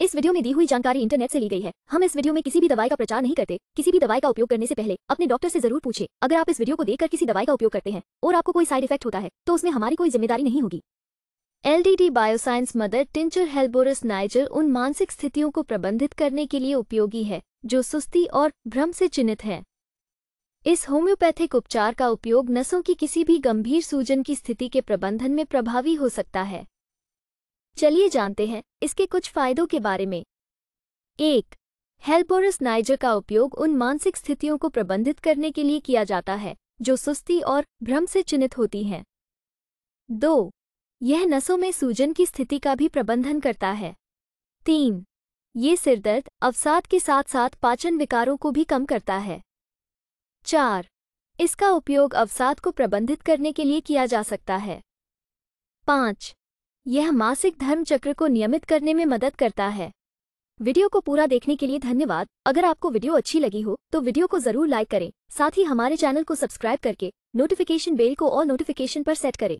इस वीडियो में दी हुई जानकारी इंटरनेट से ली गई है हम इस वीडियो में किसी भी दवाई का प्रचार नहीं करते किसी भी दवाई का उपयोग करने से पहले अपने डॉक्टर से जरूर पूछे अगर आप इस वीडियो को देखकर किसी दवाई का उपयोग करते हैं और आपको कोई साइड इफेक्ट होता है तो उसमें हमारी कोई जिम्मेदारी नहीं होगी D bioscience mother tincture helleborus niger उन मानसिक स्थितियों को प्रबंधित करने के लिए उपयोगी है जो सुस्ती और भ्रम से चिन्हित है इस होम्योपैथिक उपचार का उपयोग नसों की किसी भी गंभीर सूजन की स्थिति के प्रबंधन में प्रभावी हो सकता है चलिए जानते हैं इसके कुछ फायदों के बारे में एक हेल्पोरस नाइजर का उपयोग उन मानसिक स्थितियों को प्रबंधित करने के लिए किया जाता है जो सुस्ती और भ्रम से चिन्हित होती हैं दो यह नसों में सूजन की स्थिति का भी प्रबंधन करता है तीन ये सिरदर्द अवसाद के साथ साथ पाचन विकारों को भी कम करता है चार इसका उपयोग अवसाद को प्रबंधित करने के लिए किया जा सकता है पाँच यह मासिक धर्म चक्र को नियमित करने में मदद करता है वीडियो को पूरा देखने के लिए धन्यवाद अगर आपको वीडियो अच्छी लगी हो तो वीडियो को जरूर लाइक करें साथ ही हमारे चैनल को सब्सक्राइब करके नोटिफिकेशन बेल को और नोटिफिकेशन पर सेट करें